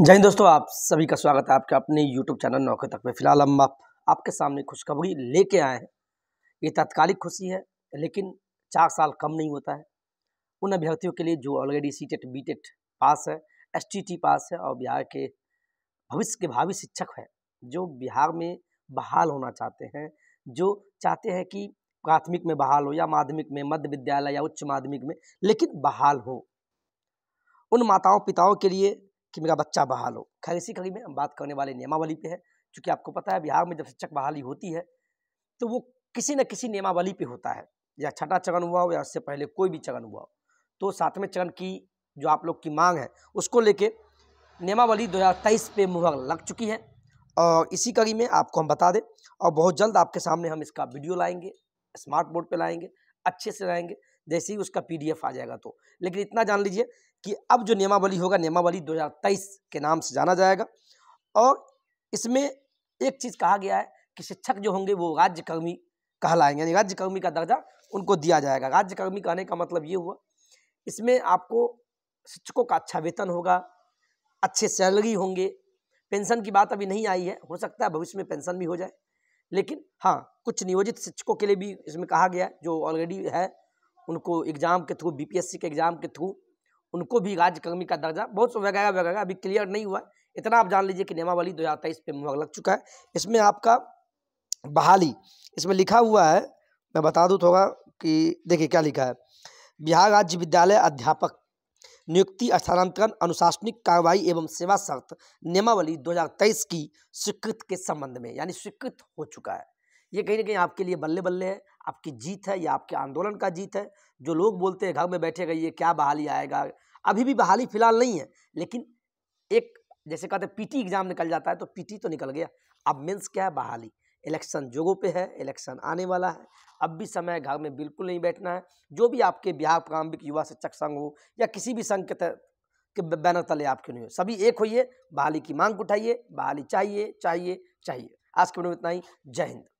जय हिंद दोस्तों आप सभी का स्वागत है आपके अपने यूट्यूब चैनल नौके तक में फिलहाल हम आप, आपके सामने खुशखबरी लेके आए हैं ये तात्कालिक खुशी है लेकिन चार साल कम नहीं होता है उन अभ्यर्थियों के लिए जो already C TET B TET pass S T T T pass है और बिहार के भविष्य के भावी शिक्षक हैं जो बिहार में बहाल होना चाहते हैं जो चाहते हैं कि प्राथमिक में बहाल हो या माध्यमिक में मध्य विद्यालय या उच्च माध्यमिक में लेकिन बहाल हो उन माताओं पिताओं के लिए कि मेरा बच्चा बहाल हो खैर इसी कड़ी में हम बात करने वाले नियमावली पे है क्योंकि आपको पता है बिहार में जब शिक्षक बहाली होती है तो वो किसी न किसी नियमावली पे होता है या छठा चरण हुआ हो या उससे पहले कोई भी चरण हुआ हो तो सातवें चरण की जो आप लोग की मांग है उसको लेके नियमावली 2023 पे मुहर लग चुकी है और इसी कड़ी में आपको हम बता दें और बहुत जल्द आपके सामने हम इसका वीडियो लाएंगे स्मार्ट बोर्ड पर लाएंगे अच्छे से लाएंगे जैसे ही उसका पीडीएफ आ जाएगा तो लेकिन इतना जान लीजिए कि अब जो नियमावली होगा नियमावली 2023 के नाम से जाना जाएगा और इसमें एक चीज़ कहा गया है कि शिक्षक जो होंगे वो राज्यकर्मी कहलाएंगे यानी राज्यकर्मी का दर्जा उनको दिया जाएगा राज्यकर्मी कहने का मतलब ये हुआ इसमें आपको शिक्षकों का अच्छा वेतन होगा अच्छे सैलरी होंगे पेंशन की बात अभी नहीं आई है हो सकता है भविष्य में पेंशन भी हो जाए लेकिन हाँ कुछ नियोजित शिक्षकों के लिए भी इसमें कहा गया है जो ऑलरेडी है उनको एग्ज़ाम के थ्रू बीपीएससी के एग्ज़ाम के थ्रू उनको भी राज्यकर्मी का दर्जा बहुत वगैरह वगैरह अभी क्लियर नहीं हुआ इतना आप जान लीजिए कि नियमावली दो हज़ार तेईस पे मुहर लग चुका है इसमें आपका बहाली इसमें लिखा हुआ है मैं बता दूँ थोड़ा कि देखिए क्या लिखा है बिहार राज्य विद्यालय अध्यापक नियुक्ति स्थानांतरण अनुशासनिक कार्रवाई एवं सेवा शर्त नियमावली 2023 की स्वीकृत के संबंध में यानी स्वीकृत हो चुका है ये कहीं ना कहीं आपके लिए बल्ले बल्ले है आपकी जीत है या आपके आंदोलन का जीत है जो लोग बोलते हैं घर में बैठे गए ये क्या बहाली आएगा अभी भी बहाली फिलहाल नहीं है लेकिन एक जैसे कहते हैं पीटी एग्ज़ाम निकल जाता है तो पीटी तो निकल गया अब मीन्स क्या है बहाली इलेक्शन जोगों पे है इलेक्शन आने वाला है अब भी समय घर में बिल्कुल नहीं बैठना है जो भी आपके बिहार प्रारंभिक युवा शिक्षक संघ हो या किसी भी संघ के के बैनर तले आपके नहीं हो सभी एक होइए बहाली की मांग उठाइए बहाली चाहिए चाहिए चाहिए आज के वीडियो में इतना ही जय हिंद